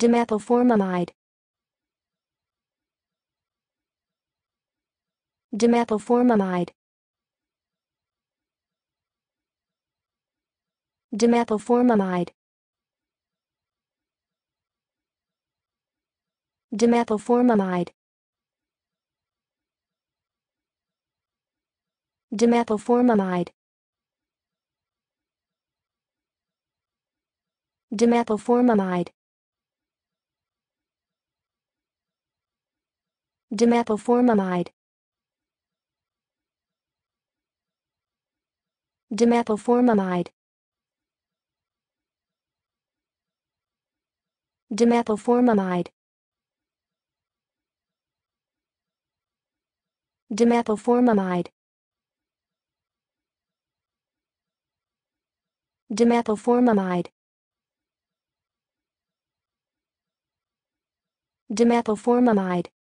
dimethylformamide dimethylformamide dimethylformamide dimethylformamide dimethylformamide dimethylformamide dimethylformamide dimethylformamide dimethylformamide dimethylformamide dimethylformamide dimethylformamide